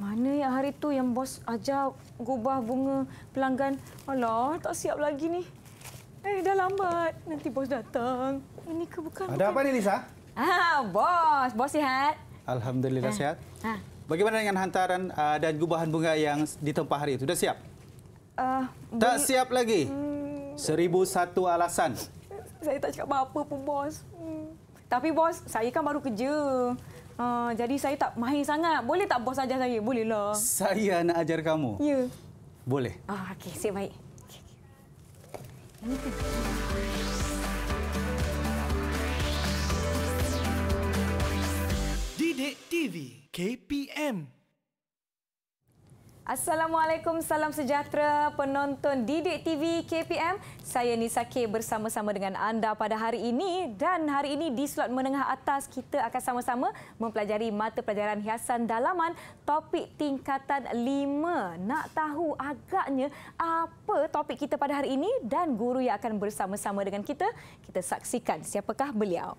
Mana yang hari tu yang bos ajak gubah bunga pelanggan? Alah, tak siap lagi ni. Eh, dah lambat. Nanti bos datang. Ini ke bukan? Ada bukan apa ni, Lisa? Ah, bos. Bos sihat? Alhamdulillah, ah. sihat. Ah. Bagaimana dengan hantaran uh, dan gubahan bunga yang ditempah hari itu? Dah siap? Uh, ah, bun... Tak siap lagi? Hmm. Seribu satu alasan. Saya tak cakap apa-apa pun, bos. Hmm. Tapi, bos, saya kan baru kerja. Uh, jadi saya tak mahir sangat. Boleh tak bos ajar saya? Bolehlah. Saya nak ajar kamu. Ya. Yeah. Boleh. Ah, oh, okey, siap baik. Okay. Didik TV KPM Assalamualaikum, salam sejahtera penonton Didik TV KPM. Saya Nisa K bersama-sama dengan anda pada hari ini dan hari ini di slot menengah atas kita akan sama-sama mempelajari mata pelajaran hiasan dalaman topik tingkatan 5. Nak tahu agaknya apa topik kita pada hari ini dan guru yang akan bersama-sama dengan kita, kita saksikan siapakah beliau.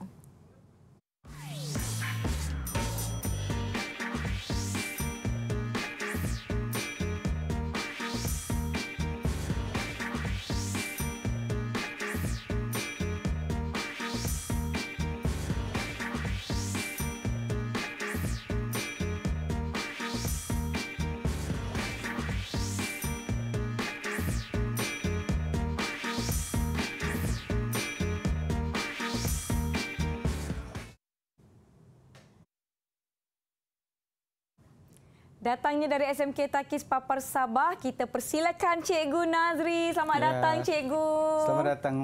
Datangnya dari SMK Takis Papar Sabah, kita persilakan Cikgu Nazri. Selamat ya. datang Cikgu. Selamat datang.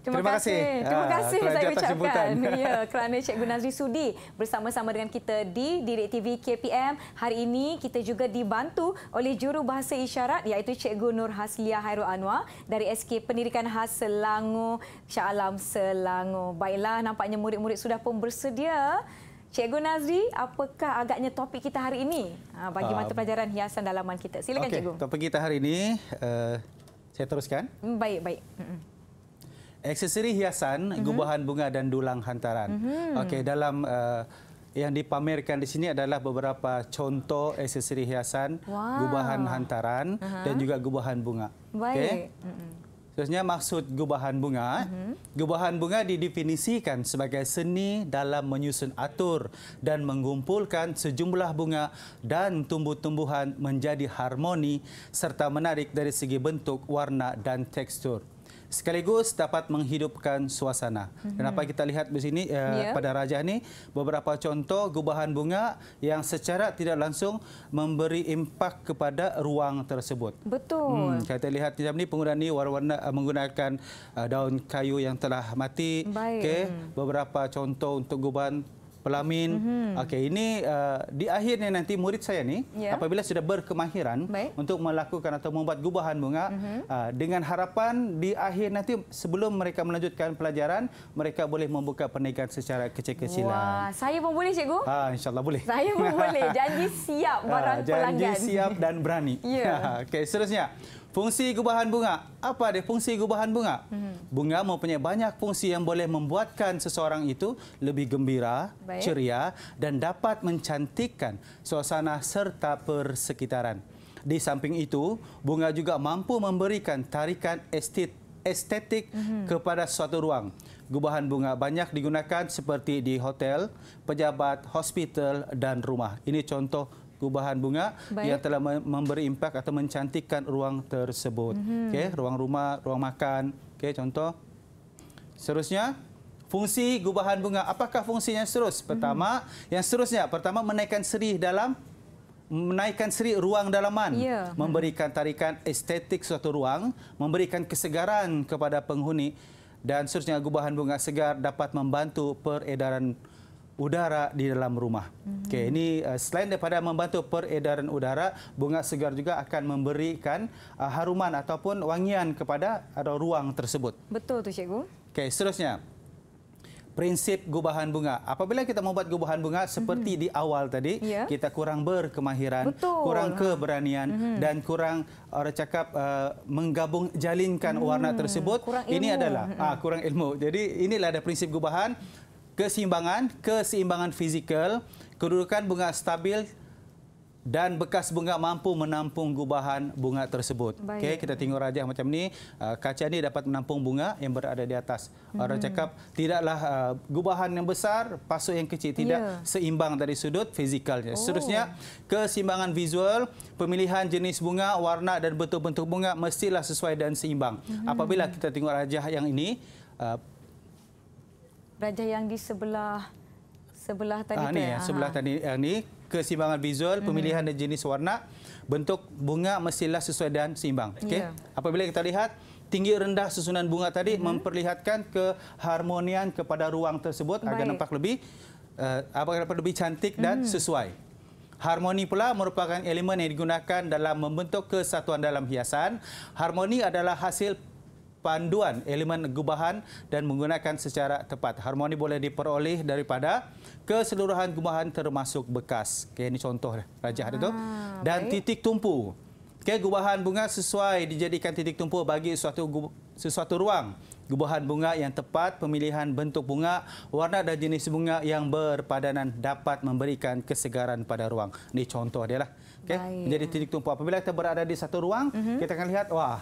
Terima, Terima kasih. kasih. Terima ah, kasih ya, saya ucapkan. Ya, kerana Cikgu Nazri sudi bersama-sama dengan kita di Direk TV KPM. Hari ini kita juga dibantu oleh juru bahasa isyarat iaitu Cikgu Nur Haslia Hairul Anwar dari SK Pendidikan Has Selangor, Shah Selangor. Baiklah, nampaknya murid-murid sudah pun bersedia Cikgu Nazri, apakah agaknya topik kita hari ini ah, bagi mata ah. pelajaran hiasan dalaman kita? Silakan okay, Cikgu. Topik kita hari ini, uh, saya teruskan. Hmm, baik, baik. Aksesori hiasan, mm -hmm. gubahan bunga dan dulang hantaran. Mm -hmm. Okey, dalam uh, yang dipamerkan di sini adalah beberapa contoh aksesori hiasan, wow. gubahan hantaran uh -huh. dan juga gubahan bunga. Baik. Okay? Mm -hmm. Terusnya maksud gubahan bunga. Uh -huh. Gubahan bunga didefinisikan sebagai seni dalam menyusun atur dan mengumpulkan sejumlah bunga dan tumbuh-tumbuhan menjadi harmoni serta menarik dari segi bentuk, warna dan tekstur sekaligus dapat menghidupkan suasana. Kenapa Dan apa kita lihat di sini uh, eh, yeah. pada raja ini beberapa contoh gubahan bunga yang secara tidak langsung memberi impak kepada ruang tersebut. Betul. Hmm, kita lihat di sini penggunaan ini warna-warna eh, menggunakan uh, daun kayu yang telah mati. Baik. Okay. Hmm. Beberapa contoh untuk gubahan pelamin. Mm-hmm. Okey, ini uh, di akhirnya nanti murid saya ni yeah. apabila sudah berkemahiran Baik. untuk melakukan atau membuat gubahan bunga mm-hmm. uh, dengan harapan di akhir nanti sebelum mereka melanjutkan pelajaran, mereka boleh membuka pernikahan secara kecil-kecilan. Wah, saya pun boleh cikgu? Ha, uh, insya-Allah boleh. Saya pun boleh. Janji siap ha, barang uh, janji pelanggan. Janji siap dan berani. yeah. Okey, seterusnya. Fungsi gubahan bunga. Apa dia fungsi gubahan bunga? Hmm. Bunga mempunyai banyak fungsi yang boleh membuatkan seseorang itu lebih gembira, Baik. ceria dan dapat mencantikkan suasana serta persekitaran. Di samping itu, bunga juga mampu memberikan tarikan estet estetik hmm. kepada suatu ruang. Gubahan bunga banyak digunakan seperti di hotel, pejabat, hospital dan rumah. Ini contoh kubahan bunga Baik. yang telah memberi impak atau mencantikkan ruang tersebut. Mm -hmm. Okey, ruang rumah, ruang makan. Okey, contoh. Seterusnya, fungsi gubahan bunga. Apakah fungsinya terus? Mhm. Pertama, mm -hmm. yang seterusnya, pertama menaikkan seri dalam menaikkan seri ruang dalaman, yeah. memberikan tarikan estetik suatu ruang, memberikan kesegaran kepada penghuni dan seterusnya gubahan bunga segar dapat membantu peredaran udara di dalam rumah. Mm-hmm. Okey, mhm. ini uh, selain daripada membantu peredaran udara, bunga segar juga akan memberikan uh, haruman ataupun wangian kepada atau ruang tersebut. Betul tu cikgu. Okay, seterusnya. Prinsip gubahan bunga. Apabila kita membuat gubahan bunga seperti mm-hmm. di awal tadi, yeah. kita kurang berkemahiran, Betul. kurang keberanian mm-hmm. dan kurang eh, orang cakap uh, menggabung jalinkan mm-hmm. warna hmm, tersebut. Kurang ilmu. Ini adalah mm-hmm. ah, kurang ilmu. Jadi inilah ada prinsip gubahan keseimbangan, keseimbangan fizikal, kedudukan bunga stabil dan bekas bunga mampu menampung gubahan bunga tersebut. Okey, kita tengok rajah macam ni, ah, kaca ni dapat menampung bunga yang berada di atas. Orang hmm. cakap tidaklah ah, gubahan yang besar, pasuk yang kecil tidak yeah. seimbang dari sudut fizikalnya. Oh. Seterusnya, keseimbangan visual, pemilihan jenis bunga, warna dan bentuk-bentuk bunga mestilah sesuai dan seimbang. Hmm. Apabila kita tengok rajah yang ini, ah, Raja yang di sebelah sebelah tadi. Ah, ni, ya, sebelah tadi Ah ni kesimbangan visual, mhm. pemilihan dan jenis warna, bentuk bunga mestilah sesuai dan seimbang. Okay. Yeah. Apabila kita lihat tinggi rendah susunan bunga tadi hmm. memperlihatkan keharmonian kepada ruang tersebut Baik. agar nampak lebih eh, apa uh, lebih cantik dan hmm. sesuai. Harmoni pula merupakan elemen yang digunakan dalam membentuk kesatuan dalam hiasan. Harmoni adalah hasil panduan elemen gubahan dan menggunakan secara tepat. Harmoni boleh diperoleh daripada keseluruhan gubahan termasuk bekas. Okay, ini contoh rajah ah, itu. Dan baik. titik tumpu. Okay, gubahan bunga sesuai dijadikan titik tumpu bagi suatu sesuatu ruang. Gubahan bunga yang tepat, pemilihan bentuk bunga, warna dan jenis bunga yang berpadanan dapat memberikan kesegaran pada ruang. Ini contoh dia lah. Okay? menjadi titik tumpu. Apabila kita berada di satu ruang, uh mhm. -huh. kita akan lihat, wah,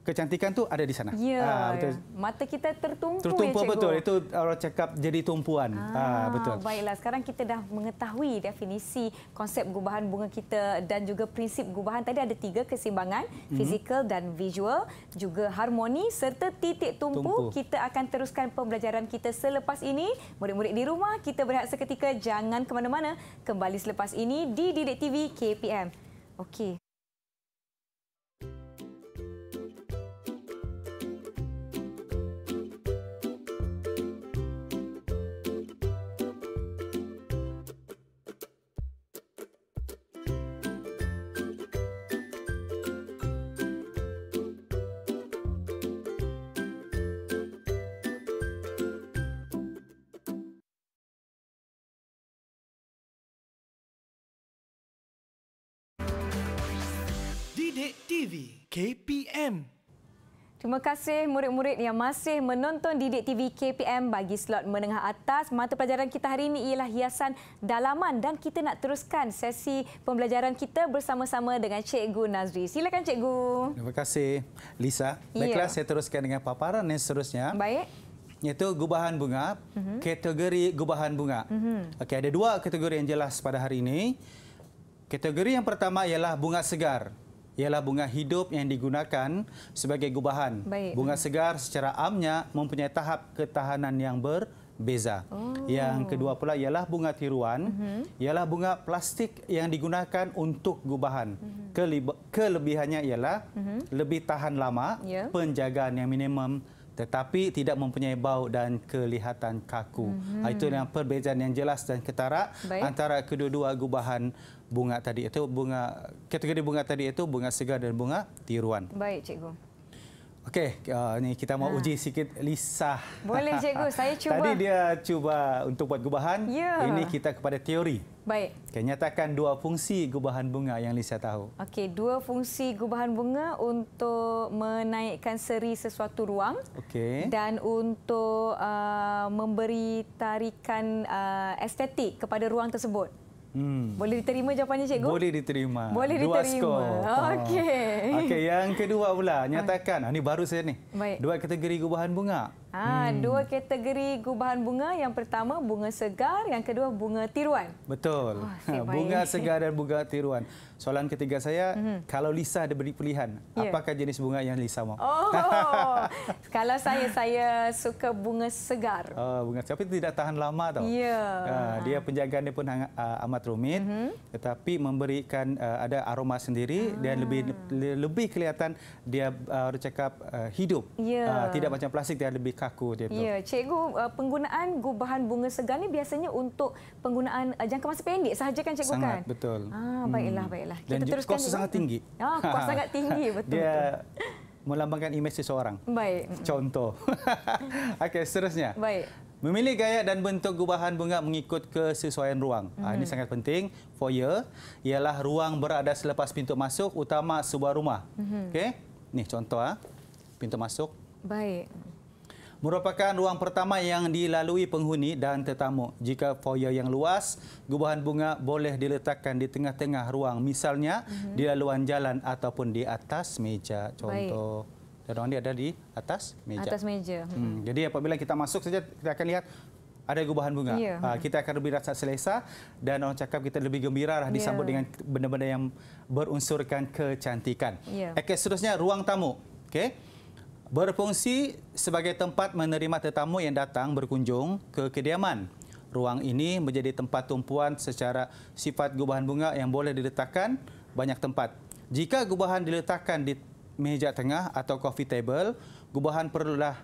kecantikan tu ada di sana. Ya, ha, betul. Ya. Mata kita tertumpu. Tertumpu ya, betul. Itu orang cakap jadi tumpuan. Ah, ha, betul. Baiklah, sekarang kita dah mengetahui definisi konsep gubahan bunga kita dan juga prinsip gubahan. Tadi ada tiga kesimbangan mm -hmm. fizikal dan visual, juga harmoni serta titik tumpu. tumpu. Kita akan teruskan pembelajaran kita selepas ini. Murid-murid di rumah, kita berehat seketika. Jangan ke mana-mana. Kembali selepas ini di Didik TV KPM. Okey. KPM. Terima kasih murid-murid yang masih menonton Didik TV KPM bagi slot menengah atas. Mata pelajaran kita hari ini ialah hiasan dalaman dan kita nak teruskan sesi pembelajaran kita bersama-sama dengan Cikgu Nazri. Silakan Cikgu. Terima kasih Lisa. Ya. Baiklah ya. saya teruskan dengan paparan yang seterusnya. Baik. Iaitu gubahan bunga, uh-huh. kategori gubahan bunga. Uh-huh. Okey, ada dua kategori yang jelas pada hari ini. Kategori yang pertama ialah bunga segar ialah bunga hidup yang digunakan sebagai gubahan. Baik. Bunga segar secara amnya mempunyai tahap ketahanan yang ber beza. Oh. Yang kedua pula ialah bunga tiruan, uh mhm. -huh. ialah bunga plastik yang digunakan untuk gubahan. Uh mhm. -huh. Kelib kelebihannya ialah uh mhm. -huh. lebih tahan lama, yeah. penjagaan yang minimum tetapi tidak mempunyai bau dan kelihatan kaku. Uh ah, -huh. Itu yang perbezaan yang jelas dan ketara Baik. antara kedua-dua gubahan bunga tadi itu bunga kategori bunga tadi itu bunga segar dan bunga tiruan. Baik cikgu. Okey, uh, ni kita mau ha. uji sikit Lisa. Boleh cikgu, saya cuba. Tadi dia cuba untuk buat gubahan. Ya. Ini kita kepada teori. Baik. Kenyatakan dua fungsi gubahan bunga yang Lisa tahu. Okey, dua fungsi gubahan bunga untuk menaikkan seri sesuatu ruang okay. dan untuk uh, memberi tarikan uh, estetik kepada ruang tersebut. Hmm. Boleh diterima jawapannya cikgu? Boleh diterima. Boleh diterima. Dua skor. Oh, okey. Okey, yang kedua pula, nyatakan. Ini ah, baru saya ni. Dua kategori gubahan bunga. Ha, hmm. Dua kategori gubahan bunga. Yang pertama, bunga segar. Yang kedua, bunga tiruan. Betul. Oh, bunga segar dan bunga tiruan. Soalan ketiga saya, hmm. kalau Lisa ada beri pilihan, yeah. apakah jenis bunga yang Lisa mahu? Oh, kalau saya, saya suka bunga segar. Oh, bunga Tapi tidak tahan lama. tau. Yeah. Ya. Uh, dia ah. penjagaan dia pun uh, amat rumit. Hmm. Tetapi memberikan uh, ada aroma sendiri ah. dan lebih lebih kelihatan dia uh, cakap uh, hidup. Yeah. Ya. Uh, tidak macam plastik, dia lebih kaku dia tu. Ya, cikgu uh, penggunaan gubahan bunga segar ni biasanya untuk penggunaan uh, jangka masa pendek sahaja kan cikgu sangat, kan? Betul. Ah, baiklah hmm. baiklah. Kita Dan teruskan. Kos sangat tinggi. Ah, kos sangat tinggi betul. Dia melambangkan imej seseorang. Baik. Contoh. Okey, seterusnya. Baik. Memilih gaya dan bentuk gubahan bunga mengikut kesesuaian ruang. Mm -hmm. Ini mm-hmm. sangat penting. Foyer ialah ruang berada selepas pintu masuk utama sebuah rumah. Mm -hmm. Okey. Ni contoh ah. Pintu masuk. Baik merupakan ruang pertama yang dilalui penghuni dan tetamu. Jika foyer yang luas, gubahan bunga boleh diletakkan di tengah-tengah ruang. Misalnya, mm-hmm. di laluan jalan ataupun di atas meja. Contoh. Baik. ruang dia ada di atas meja. Atas meja. Hmm. Hmm. Jadi apabila kita masuk saja, kita akan lihat ada gubahan bunga. Yeah. Kita akan lebih rasa selesa dan orang cakap kita lebih gembira lah disambut yeah. dengan benda-benda yang berunsurkan kecantikan. Yeah. Okey, seterusnya ruang tamu. Okay berfungsi sebagai tempat menerima tetamu yang datang berkunjung ke kediaman. Ruang ini menjadi tempat tumpuan secara sifat gubahan bunga yang boleh diletakkan banyak tempat. Jika gubahan diletakkan di meja tengah atau coffee table, gubahan perlulah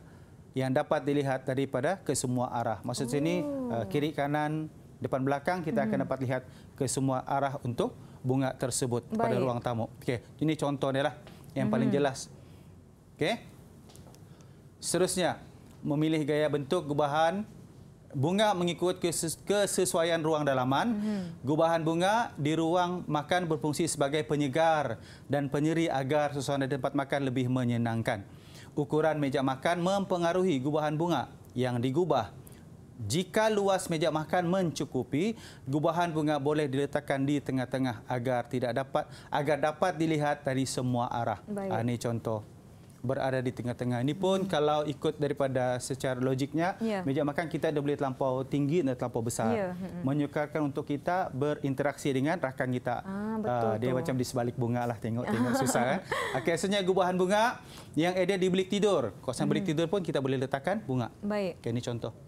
yang dapat dilihat daripada ke semua arah. Maksud sini oh. Eh, kiri kanan depan belakang kita hmm. akan dapat lihat ke semua arah untuk bunga tersebut Baik. pada ruang tamu. Okey, ini contohnya lah yang hmm. paling jelas. Okey. Seterusnya, memilih gaya bentuk gubahan bunga mengikut kesesuaian ruang dalaman. Hmm. Gubahan bunga di ruang makan berfungsi sebagai penyegar dan penyeri agar suasana tempat makan lebih menyenangkan. Ukuran meja makan mempengaruhi gubahan bunga yang digubah. Jika luas meja makan mencukupi, gubahan bunga boleh diletakkan di tengah-tengah agar tidak dapat agar dapat dilihat dari semua arah. Ah, ini contoh berada di tengah-tengah. Ini pun hmm. kalau ikut daripada secara logiknya, yeah. meja makan kita ada boleh terlampau tinggi dan terlampau besar. Yeah. Hmm. Menyukarkan untuk kita berinteraksi dengan rakan kita. Ah, betul, uh, dia betul. macam di sebalik bunga lah tengok-tengok susah. Kan? Eh. Okey, asalnya gubahan bunga yang ada di bilik tidur. Kawasan hmm. bilik tidur pun kita boleh letakkan bunga. Baik. Okay, ini contoh.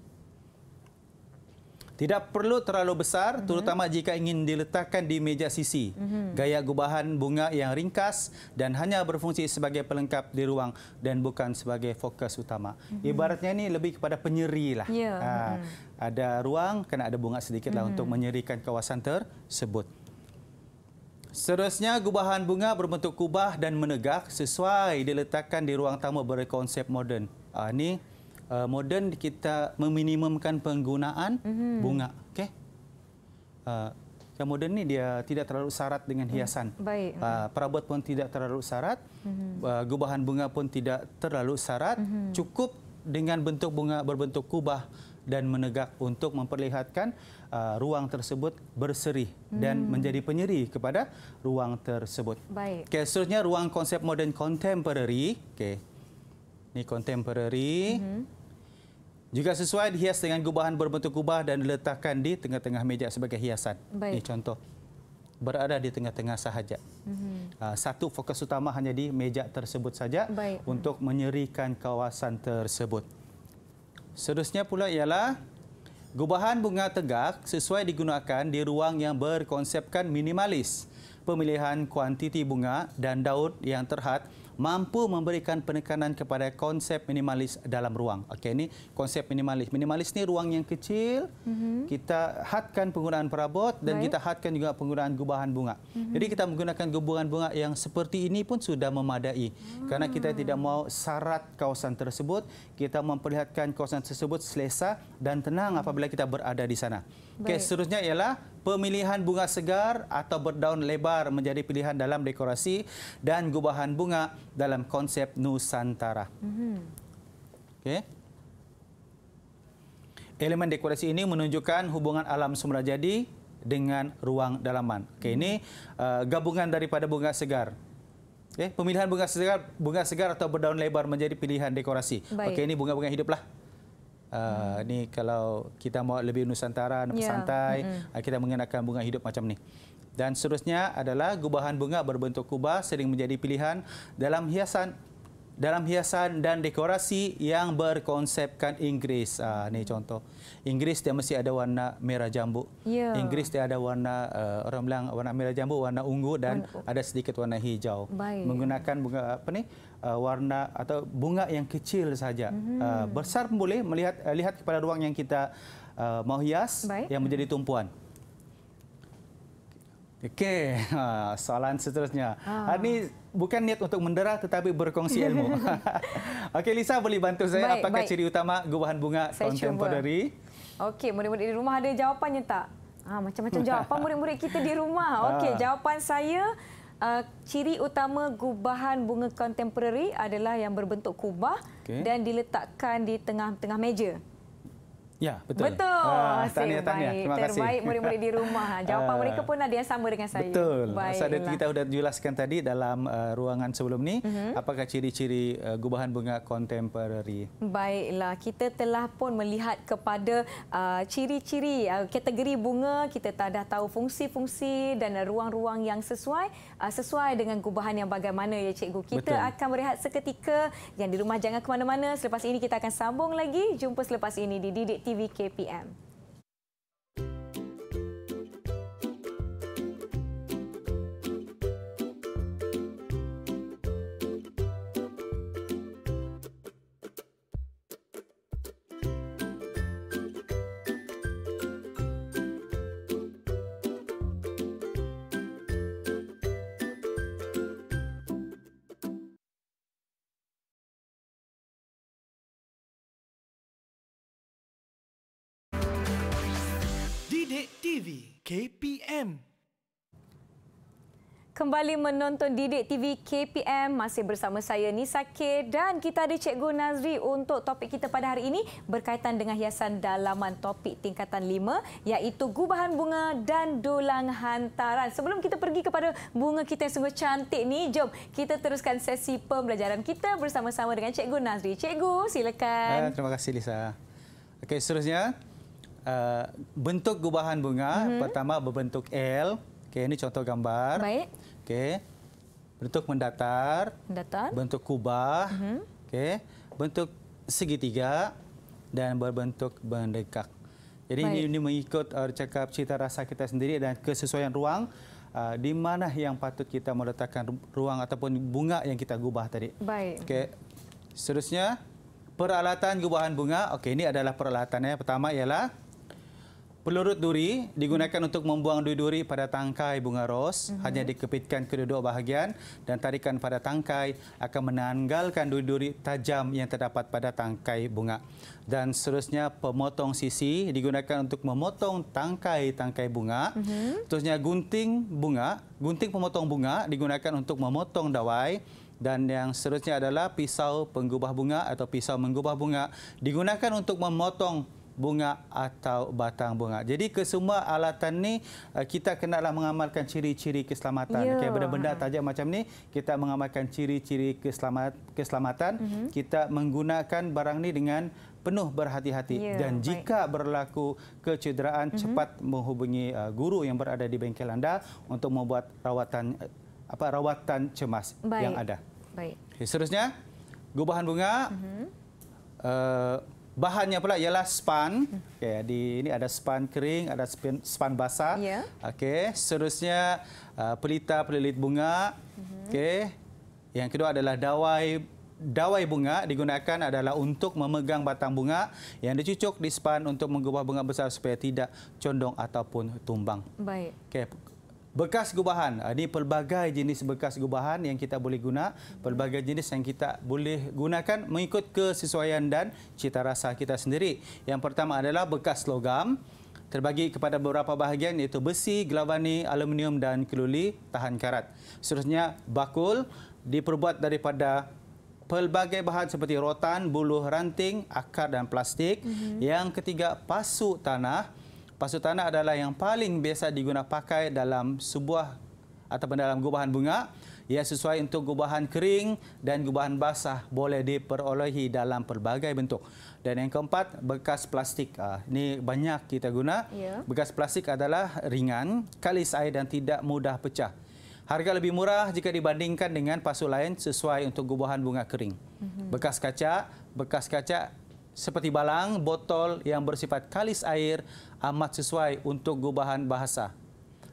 Tidak perlu terlalu besar mm -hmm. terutama jika ingin diletakkan di meja sisi. Mm -hmm. Gaya gubahan bunga yang ringkas dan hanya berfungsi sebagai pelengkap di ruang dan bukan sebagai fokus utama. Mm -hmm. Ibaratnya ini lebih kepada penyeri lah. Yeah. Ya, ha, mm -hmm. Ada ruang, kena ada bunga sedikit mm -hmm. untuk menyerikan kawasan tersebut. Seterusnya, gubahan bunga berbentuk kubah dan menegak sesuai diletakkan di ruang tamu berkonsep moden. Ah, ini uh, moden kita meminimumkan penggunaan mm-hmm. bunga okey uh, yang moden ni dia tidak terlalu syarat dengan mhm. hiasan mm. baik uh, perabot pun tidak terlalu syarat mm-hmm. uh, gubahan bunga pun tidak terlalu syarat mm-hmm. cukup dengan bentuk bunga berbentuk kubah dan menegak untuk memperlihatkan uh, ruang tersebut berseri hmm. dan mhm. menjadi penyeri kepada ruang tersebut. Baik. Okay, seterusnya ruang konsep modern contemporary. Okay. Ini contemporary. Mm-hmm. Juga sesuai dihias dengan gubahan berbentuk kubah dan diletakkan di tengah-tengah meja sebagai hiasan. Baik. Ini contoh. Berada di tengah-tengah sahaja. Mm-hmm. Satu fokus utama hanya di meja tersebut saja Baik. untuk menyerikan kawasan tersebut. Seterusnya pula ialah gubahan bunga tegak sesuai digunakan di ruang yang berkonsepkan minimalis. Pemilihan kuantiti bunga dan daun yang terhad mampu memberikan penekanan kepada konsep minimalis dalam ruang. Okey ini konsep minimalis. Minimalis ni ruang yang kecil. Mm-hmm. Kita hadkan penggunaan perabot dan Baik. kita hadkan juga penggunaan gubahan bunga. Mm-hmm. Jadi kita menggunakan gubahan bunga yang seperti ini pun sudah memadai. Hmm. Karena ah. kita tidak mau syarat kawasan tersebut, kita memperlihatkan kawasan tersebut selesa dan tenang apabila kita berada di sana. Okey, seterusnya ialah pemilihan bunga segar atau berdaun lebar menjadi pilihan dalam dekorasi dan gubahan bunga dalam konsep Nusantara. Mm-hmm. Okay. Elemen dekorasi ini menunjukkan hubungan alam semula jadi dengan ruang dalaman. Okay, ini uh, gabungan daripada bunga segar. Okay, pemilihan bunga segar, bunga segar atau berdaun lebar menjadi pilihan dekorasi. Okay, ini bunga-bunga hidup lah. Uh, hmm. ni kalau kita mau lebih nusantara lebih yeah. santai hmm. Ah, kita mengenakan bunga hidup macam ni dan seterusnya adalah gubahan bunga berbentuk kubah sering menjadi pilihan dalam hiasan dalam hiasan dan dekorasi yang berkonsepkan Inggris. uh, ah, ni contoh Inggris dia mesti ada warna merah jambu. Yeah. Inggeris dia ada warna uh, orang bilang warna merah jambu, warna ungu dan warna. ada sedikit warna hijau. Baik. Menggunakan bunga apa ni? Uh, warna atau bunga yang kecil saja. Mm-hmm. Uh, besar pun boleh melihat uh, lihat kepada ruang yang kita uh, mau hias Baik. yang menjadi tumpuan. Okey, ah, soalan seterusnya. Ah. Ini bukan niat untuk mendera tetapi berkongsi ilmu. Okey, Lisa boleh bantu saya baik, apakah baik. ciri utama gubahan bunga contemporary? Saya Okey, murid-murid di rumah ada jawapannya tak? Ah, macam-macam jawapan murid-murid kita di rumah. Ah. Okey, jawapan saya uh, ciri utama gubahan bunga contemporary adalah yang berbentuk kubah okay. dan diletakkan di tengah-tengah meja. Ya, betul. Betul. Ah, tanya. tahniah, tahniah. Terima terbaik kasih. Terbaik murid-murid di rumah. Jawapan uh, mereka pun ada yang sama dengan saya. Betul. Sebab kita sudah jelaskan tadi dalam uh, ruangan sebelum ni, uh mhm. -huh. apakah ciri-ciri uh, gubahan bunga contemporary. Baiklah. Kita telah pun melihat kepada ciri-ciri uh, uh, kategori bunga. Kita dah tahu fungsi-fungsi dan ruang-ruang yang sesuai. Ah, sesuai dengan gubahan yang bagaimana ya cikgu. Kita Betul. akan berehat seketika. Yang di rumah jangan ke mana-mana. Selepas ini kita akan sambung lagi. Jumpa selepas ini di Didik TV KPM. TV KPM. Kembali menonton Didik TV KPM masih bersama saya Nisa K dan kita ada Cikgu Nazri untuk topik kita pada hari ini berkaitan dengan hiasan dalaman topik tingkatan 5 iaitu gubahan bunga dan dolang hantaran. Sebelum kita pergi kepada bunga kita yang sungguh cantik ni, jom kita teruskan sesi pembelajaran kita bersama-sama dengan Cikgu Nazri. Cikgu, silakan. Eh, terima kasih Nisa. Okey, seterusnya Uh, bentuk gubahan bunga mm -hmm. pertama berbentuk L. Okey, ini contoh gambar. Baik. Okey. Bentuk mendatar. Mendatar. Bentuk kubah. Mm -hmm. Okey. Bentuk segitiga dan berbentuk mendekak. Jadi ini, ini mengikut uh, cakap cita rasa kita sendiri dan kesesuaian ruang uh, di mana yang patut kita meletakkan ruang ataupun bunga yang kita gubah tadi. Baik. Okey. Seterusnya peralatan gubahan bunga. Okey, ini adalah peralatannya. Pertama ialah Pelurut duri digunakan untuk membuang duri-duri pada tangkai bunga ros. Mhm. Hanya dikepitkan kedua-dua bahagian dan tarikan pada tangkai akan menanggalkan duri-duri tajam yang terdapat pada tangkai bunga. Dan seterusnya, pemotong sisi digunakan untuk memotong tangkai-tangkai bunga. Mm gunting bunga. Gunting pemotong bunga digunakan untuk memotong dawai. Dan yang seterusnya adalah pisau penggubah bunga atau pisau menggubah bunga digunakan untuk memotong bunga atau batang bunga. Jadi kesemua alatan ni eh, kita kenalah mengamalkan ciri-ciri keselamatan. Ya. Okey benda-benda tajam macam ni kita mengamalkan ciri-ciri keselamat, keselamatan. Mm -hmm. Kita menggunakan barang ni dengan penuh berhati-hati yeah, dan jika baik. berlaku kecederaan mm -hmm. cepat menghubungi eh, guru yang berada di bengkel anda untuk membuat rawatan eh, apa rawatan cemas baik. yang ada. Baik. Okay, seterusnya gubahan bunga mm -hmm. Bahannya pula ialah span. Okey, di ini ada span kering, ada span, span basah. Yeah. Okey, seterusnya uh, pelita pelilit bunga. Mm -hmm. Okey. Yang kedua adalah dawai dawai bunga digunakan adalah untuk memegang batang bunga yang dicucuk di span untuk mengubah bunga besar supaya tidak condong ataupun tumbang. Baik. Okey, Bekas gubahan. Ah, ini pelbagai jenis bekas gubahan yang kita boleh guna. Pelbagai jenis yang kita boleh gunakan mengikut kesesuaian dan cita rasa kita sendiri. Yang pertama adalah bekas logam. Terbagi kepada beberapa bahagian iaitu besi, gelavani, aluminium dan keluli tahan karat. Seterusnya bakul diperbuat daripada pelbagai bahan seperti rotan, buluh ranting, akar dan plastik. Mm-hmm. Yang ketiga pasu tanah. Pasu tanah adalah yang paling biasa pakai dalam sebuah atau dalam gubahan bunga. Ia sesuai untuk gubahan kering dan gubahan basah boleh diperolehi dalam pelbagai bentuk. Dan yang keempat, bekas plastik. Ah, ini banyak kita guna. Ya. Bekas plastik adalah ringan, kalis air dan tidak mudah pecah. Harga lebih murah jika dibandingkan dengan pasu lain sesuai untuk gubahan bunga kering. Mhm. Bekas kaca, bekas kaca seperti balang, botol yang bersifat kalis air amat sesuai untuk gubahan bahasa.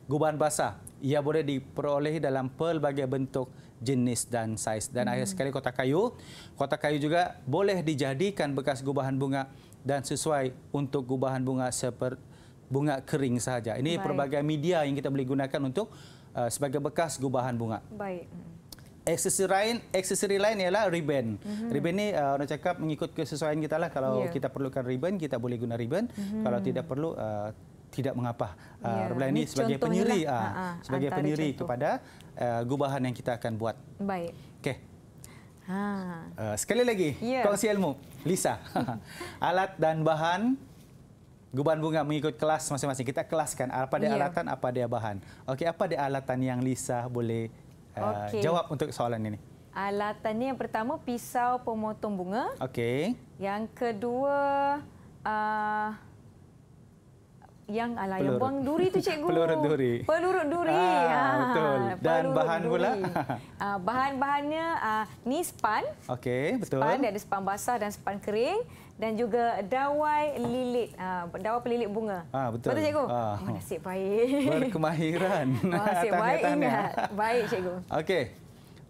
Gubahan bahasa ia boleh diperolehi dalam pelbagai bentuk, jenis dan saiz. Dan hmm. akhir sekali kotak kayu. Kotak kayu juga boleh dijadikan bekas gubahan bunga dan sesuai untuk gubahan bunga seperti bunga kering sahaja. Ini pelbagai media yang kita boleh gunakan untuk uh, sebagai bekas gubahan bunga. Baik. Mm aksesori lain aksesori lain ialah ribbon. Mm -hmm. Ribbon ni uh, orang cakap mengikut kesesuaian kita lah. Kalau yeah. kita perlukan ribbon, kita boleh guna ribbon. Mm -hmm. Kalau tidak perlu uh, tidak mengapa. Uh, yeah. Ribbon ini sebagai penyiri lah. uh, ha, ha. sebagai penyiri contoh. kepada uh, gubahan yang kita akan buat. Baik. Okey. Ha. Uh, sekali lagi, yeah. kongsi ilmu Lisa. Alat dan bahan gubahan bunga mengikut kelas masing-masing. Kita kelaskan apa dia yeah. alatan, apa dia bahan. Okey, apa dia alatan yang Lisa boleh Eh, okay. jawab untuk soalan ini. Alatan ini yang pertama pisau pemotong bunga. Okey. Yang kedua uh, yang ala yang buang duri tu cikgu. Pelurut duri. Pelurut duri. Ah, ha. betul. Dan Pelurut bahan duri. pula. Ah, bahan-bahannya ah, ni span. Okey, betul. Span dia ada span basah dan span kering dan juga dawai lilit, uh, dawai pelilit bunga. Ha, betul. betul, Cikgu? Ha. Oh, nasib baik. Berkemahiran. nasib baik ingat. Baik, Cikgu. Okey.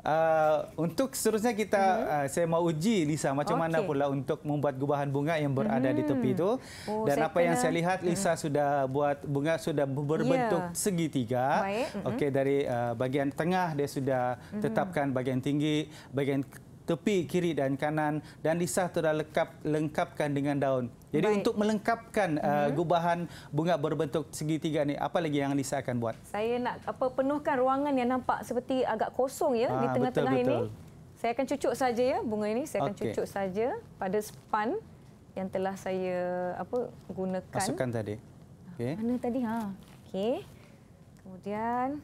Uh, untuk seterusnya kita mm -hmm. uh, saya mau uji Lisa macam okay. mana pula untuk membuat gubahan bunga yang berada -hmm. di tepi itu mhm. oh, dan apa kena... yang saya lihat mhm. Lisa mm. sudah buat bunga sudah berbentuk yeah. segitiga mm -hmm. okey dari uh, bagian tengah dia sudah mm -hmm. tetapkan bagian tinggi bagian tepi kiri dan kanan dan lisah itu lengkap, lengkapkan dengan daun. Jadi Baik. untuk melengkapkan uh, hmm. gubahan bunga berbentuk segitiga ni, apa lagi yang Lisa akan buat? Saya nak apa penuhkan ruangan yang nampak seperti agak kosong ya ha, di tengah-tengah ini. Saya akan cucuk saja ya bunga ini, saya akan okay. cucuk saja pada span yang telah saya apa gunakan. Masukkan tadi. Okay. Ah, mana tadi ha? Okey. Kemudian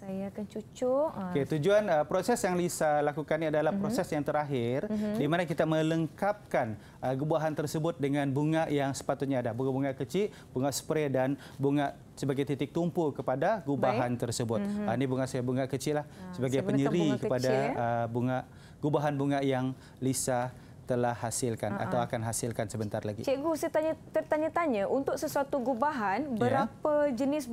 saya akan cucuk. Ah. Okey, tujuan uh, proses yang Lisa lakukan ini adalah mhm. proses uh -huh. yang terakhir uh mhm. -huh. di mana kita melengkapkan uh, ah, gebuahan tersebut dengan bunga yang sepatutnya ada. Bunga-bunga kecil, bunga spray dan bunga sebagai titik tumpu kepada gubahan Baik. tersebut. Mm -hmm. Ini bunga saya bunga kecil lah sebagai penyiri kepada kecil, ya? bunga gubahan bunga yang Lisa telah hasilkan uh atau akan hasilkan sebentar lagi. Cikgu saya tanya tertanya-tanya untuk sesuatu gubahan ya. berapa yeah. jenis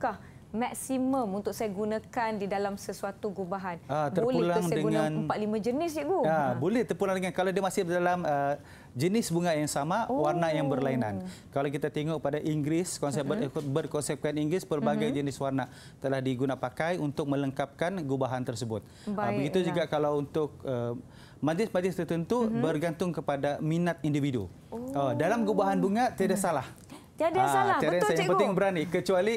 kah? maksimum untuk saya gunakan di dalam sesuatu gubahan? Ha, ah, terpulang boleh ke saya guna 4-5 jenis, Cikgu? Ha, ha. Boleh terpulang dengan kalau dia masih dalam uh, jenis bunga yang sama, oh. warna yang oh. berlainan. Kalau kita tengok pada Inggeris, konsep uh mm-hmm. -huh. berkonsepkan Inggeris, berbagai uh mm-hmm. -huh. jenis warna telah digunapakai untuk melengkapkan gubahan tersebut. ha, begitu ya. juga kalau untuk... Uh, Majlis-majlis tertentu mm -hmm. bergantung kepada minat individu. Oh. Oh, dalam gubahan bunga, tiada mm-hmm. salah. Tidak ah, salah, betul cikgu. Yang penting berani, kecuali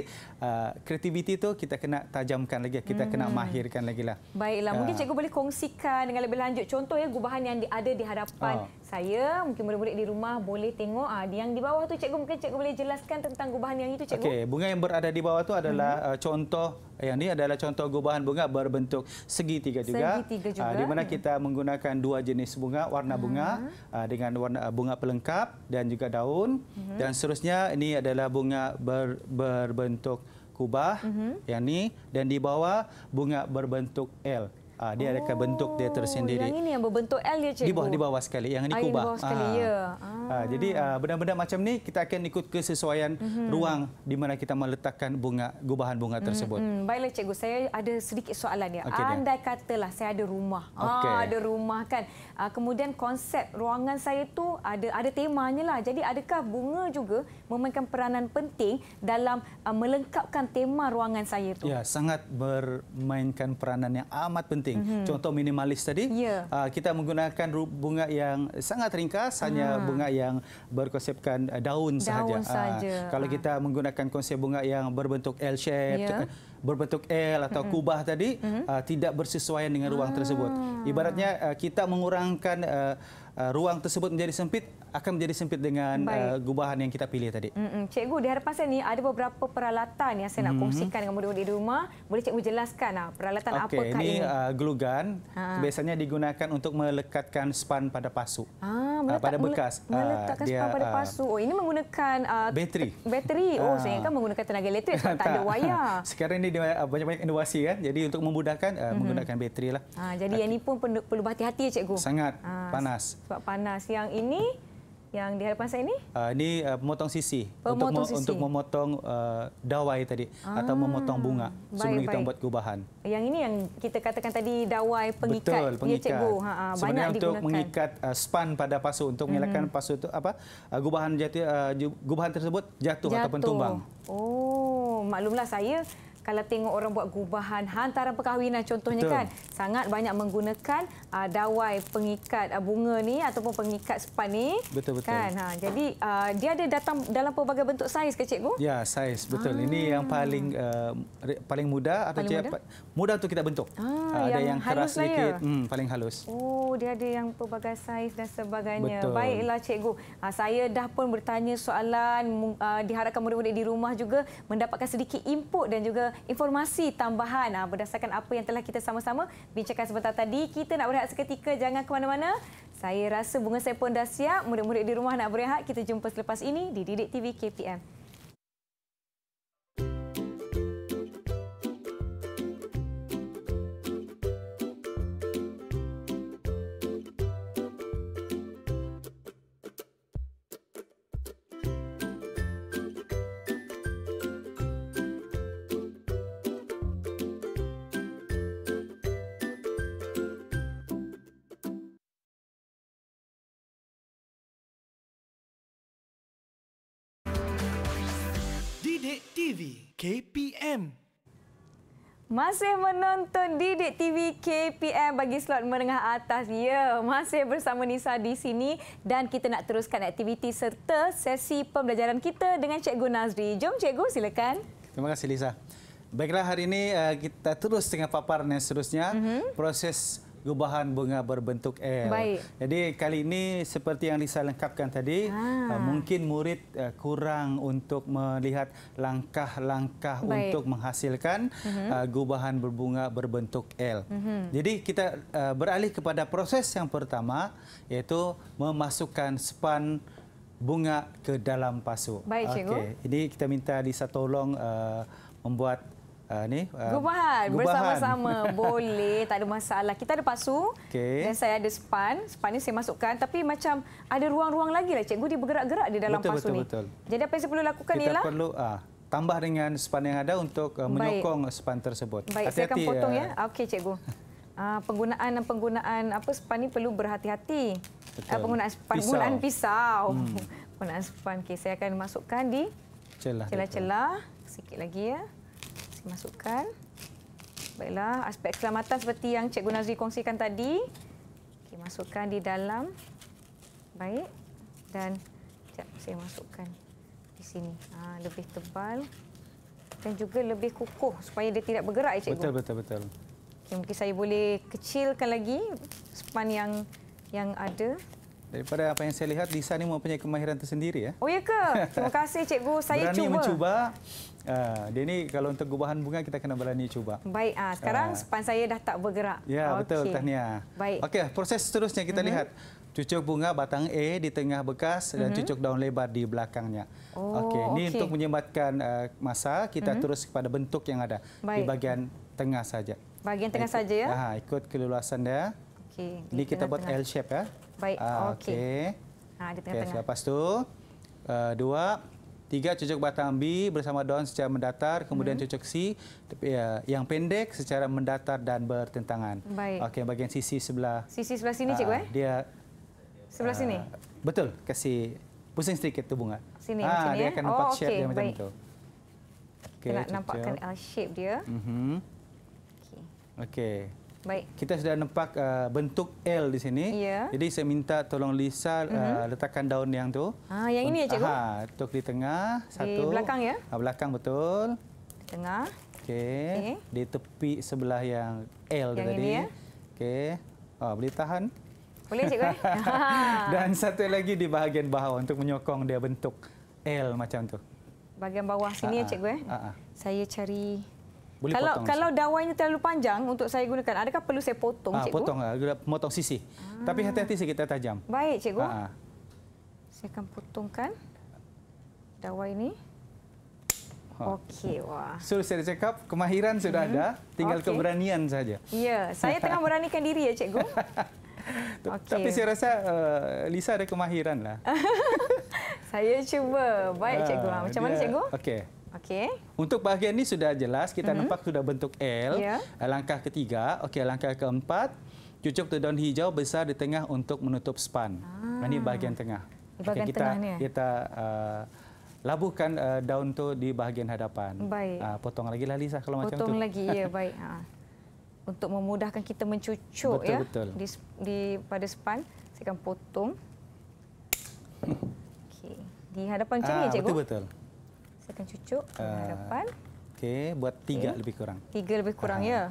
kreativiti uh, tu kita kena tajamkan lagi kita hmm. kena mahirkan lagi lah baiklah mungkin uh. cikgu boleh kongsikan dengan lebih lanjut contoh ya gubahan yang ada di hadapan oh. saya mungkin murid-murid di rumah boleh tengok uh, yang di bawah tu cikgu mungkin cikgu boleh jelaskan tentang gubahan yang itu cikgu okay. bunga yang berada di bawah tu adalah hmm. uh, contoh eh, yang ini adalah contoh gubahan bunga berbentuk segitiga juga. Segitiga ah, juga. Di mana kita menggunakan dua jenis bunga, warna hmm. bunga hmm. dengan warna bunga pelengkap dan juga daun. Hmm. Dan seterusnya ini adalah bunga ber, berbentuk uh, kubah mm-hmm. yang ni dan di bawah bunga berbentuk L. Uh, dia oh, ada bentuk dia tersendiri. Yang ini yang berbentuk L ya cikgu. Di bawah di bawah sekali yang ini ah, kubah. Di ah. ya. Uh. Ha, jadi ah. Ah, benda-benda macam ni kita akan ikut kesesuaian mm -hmm. ruang di mana kita meletakkan bunga gubahan bunga mhm, tersebut. Mm -hmm. Baiklah cikgu, saya ada sedikit soalan ya. Okay, Andai dah. katalah saya ada rumah. Okay. ada rumah kan. Uh, kemudian konsep ruangan saya tu ada ada temanya lah. Jadi adakah bunga juga memainkan peranan penting dalam uh, melengkapkan tema ruangan saya tu? Ya, sangat bermainkan peranan yang amat penting. Mm -hmm. Contoh minimalis tadi, yeah. Ya. uh, kita menggunakan bunga yang sangat ringkas, hanya hmm. bunga yang berkonsepkan eh, daun sahaja. Daun ah, sahaja. Ha, kalau ah. kita menggunakan konsep bunga yang berbentuk L shape, yeah. Ya. berbentuk L atau mm-hmm. kubah tadi mm-hmm. uh, tidak bersesuaian dengan ruang ha. tersebut. Ibaratnya uh, kita mengurangkan uh, Uh, ruang tersebut menjadi sempit akan menjadi sempit dengan uh, gubahan yang kita pilih tadi. Mm -mm. Cikgu, di harapan saya ni ada beberapa peralatan yang saya nak mm -hmm. kongsikan dengan murid-murid di rumah. Boleh cikgu jelaskan uh, peralatan okay. apakah ini? ini? Uh, glue gun. Ha. Biasanya digunakan untuk melekatkan span pada pasu. Ah, ah meletak, uh, pada bekas. Ah, Meletakkan dia, span pada pasu. Oh, ini menggunakan uh, bateri. Bateri. Oh, saya kan menggunakan tenaga elektrik sebab tak ada wayar. Sekarang ini banyak-banyak inovasi kan. Jadi untuk memudahkan uh, mm -hmm. menggunakan bateri lah. Ha, jadi Tapi, yang ini pun perlu berhati-hati ya, cikgu. Sangat ha. panas sebab panas. Yang ini yang di hadapan saya ini? Uh, ini uh, pemotong sisi. Pemotong untuk, sisi. Untuk memotong uh, dawai tadi. Ah, atau memotong bunga baik, sebelum kita buat gubahan. Yang ini yang kita katakan tadi dawai pengikat. Betul, pengikat. Ya, cikgu. Ha, ha, Sebenarnya banyak digunakan. untuk mengikat uh, span pada pasu. Untuk mengelakkan hmm. pasu itu apa? Uh, gubahan, jati uh, gubahan tersebut jatuh, jatuh ataupun tumbang. Oh, maklumlah saya kalau tengok orang buat gubahan hantaran perkahwinan contohnya Betul. kan sangat banyak menggunakan uh, dawai pengikat uh, bunga ni ataupun pengikat span ni Betul-betul. kan ha jadi uh, dia ada datang dalam pelbagai bentuk saiz ke cikgu ya saiz betul ah. ini yang paling uh, paling mudah atau paling cik, mudah tu kita bentuk ah, uh, ada yang, yang keras halus lah ya? sedikit hmm, paling halus oh dia ada yang pelbagai saiz dan sebagainya betul. baiklah cikgu uh, saya dah pun bertanya soalan uh, diharapkan murid-murid di rumah juga mendapatkan sedikit input dan juga informasi tambahan ah, berdasarkan apa yang telah kita sama-sama bincangkan sebentar tadi. Kita nak berehat seketika, jangan ke mana-mana. Saya rasa bunga saya pun dah siap, murid-murid di rumah nak berehat. Kita jumpa selepas ini di Didik TV KPM. Didik TV KPM. Masih menonton Didik TV KPM bagi slot menengah atas. Ya, masih bersama Nisa di sini dan kita nak teruskan aktiviti serta sesi pembelajaran kita dengan Cikgu Nazri. Jom Cikgu silakan. Terima kasih Lisa. Baiklah hari ini eh, kita terus dengan paparan yang seterusnya. Mm-hmm. Proses gubahan bunga berbentuk L. Baik. Jadi kali ini seperti yang Lisa lengkapkan tadi, ha. mungkin murid uh, kurang untuk melihat langkah-langkah untuk menghasilkan mhm. uh -huh. gubahan berbunga berbentuk L. Uh mhm. -huh. Jadi kita uh, beralih kepada proses yang pertama, yaitu memasukkan span bunga ke dalam pasu. Baik, cikgu. Okay. Ini kita minta Lisa tolong uh, membuat Uh, ni, um, gubahan. gubahan bersama-sama boleh tak ada masalah kita ada pasu okay. dan saya ada span span ni saya masukkan tapi macam ada ruang-ruang lagi lah cikgu dia bergerak-gerak di dalam betul, pasu betul, ni betul. jadi apa yang saya perlu lakukan kita ialah perlu, uh, tambah dengan span yang ada untuk uh, menyokong baik. span tersebut baik Hati -hati, saya akan potong uh, ya okey cikgu uh, penggunaan penggunaan apa span ni perlu berhati-hati uh, penggunaan span pisau. penggunaan pisau hmm. penggunaan span okay, saya akan masukkan di celah-celah sikit lagi ya masukkan. Baiklah, aspek keselamatan seperti yang Cikgu Nazri kongsikan tadi. Okey, masukkan di dalam. Baik. Dan jap saya masukkan di sini. Ha, lebih tebal dan juga lebih kukuh supaya dia tidak bergerak, ya, Cikgu. Betul, betul, betul. Okey, mungkin saya boleh kecilkan lagi span yang yang ada. Daripada apa yang saya lihat, Lisa ini mempunyai kemahiran tersendiri. Ya? Oh, ya ke? Terima kasih, Cikgu. Saya Berani cuba. Berani mencuba. Uh, dia ni kalau untuk gubahan bunga kita kena berani cuba. Baik, uh, sekarang uh. Ah. span saya dah tak bergerak. Ya, okay. betul tahniah. Baik. Okey, proses seterusnya kita mm -hmm. lihat. Cucuk bunga batang A di tengah bekas dan mm -hmm. cucuk daun lebar di belakangnya. Oh, okey. Ini okay. untuk menyematkan uh, masa kita mm -hmm. terus kepada bentuk yang ada Baik. di bahagian tengah saja. Bahagian tengah ikut, saja ya. Uh, ikut keluasan dia. Okey. Ini tengah kita buat L shape ya. Baik. Uh, okey. Okay. Ha di tengah-tengah. Okay, lepas tu uh, dua tiga cucuk batang B bersama daun secara mendatar, kemudian hmm. cucuk C ya, yang pendek secara mendatar dan bertentangan. Baik. Okey, bagian sisi sebelah. Sisi sebelah sini, ah, cikgu eh? Dia sebelah uh, sini. Ah, betul, kasih pusing sedikit tu bunga. Sini, ah, sini dia ya? akan oh, nampak oh, shape okay. dia macam Baik. itu. Okay, Kita nampakkan L uh, shape dia. Mm -hmm. Okey. Okay. Baik. Kita sudah nampak uh, bentuk L di sini. Ya. Jadi saya minta tolong Lisa uh, mhm. letakkan daun yang tu. Ah, yang ini ya cikgu. Ah, ha, untuk di tengah satu. Di belakang ya. Ah, belakang betul. Di tengah. Okey. Okay. Di tepi sebelah yang L yang tadi. Yang ini ya. Okey. Ah, boleh tahan. Boleh cikgu. Eh? Dan satu lagi di bahagian bawah untuk menyokong dia bentuk L macam tu. Bahagian bawah sini ya, ah, ya cikgu eh. Ah, ah. Saya cari boleh kalau potong, kalau dawainya terlalu panjang untuk saya gunakan, adakah perlu saya potong, ha, cikgu? Potong, potong ah, sisi. Ha. Tapi hati-hati sikit tajam. Baik, cikgu. Ha. Saya akan potongkan dawai ini. Ha. Okey, wah. So, saya dah cakap, kemahiran sudah hmm. ada, tinggal okay. keberanian saja. Ya, saya tengah beranikan diri ya, cikgu. okay. Tapi saya rasa uh, Lisa ada kemahiran lah. saya cuba. Baik, cikgu. Macam dia, mana, cikgu? Okey. Okey. Untuk bahagian ini sudah jelas kita mm -hmm. nampak sudah bentuk L. Yeah. Ya. Langkah ketiga, okey langkah keempat, cucuk tu daun hijau besar di tengah untuk menutup span. Ah. Ini bahagian tengah. Di bahagian okay, kita, tengah ni. Kita uh, labuhkan uh, daun tu di bahagian hadapan. Baik. Uh, potong lagi lah Lisa kalau potong macam tu. Potong lagi, ya baik. Ha. Untuk memudahkan kita mencucuk betul, ya betul. Di, di pada span, saya akan potong. Okey. Di hadapan macam ah, ni, cikgu. Betul betul. Saya akan cucuk ke uh, hadapan. Okey, buat tiga okay. lebih kurang. Tiga lebih kurang, uh. ya. Ah.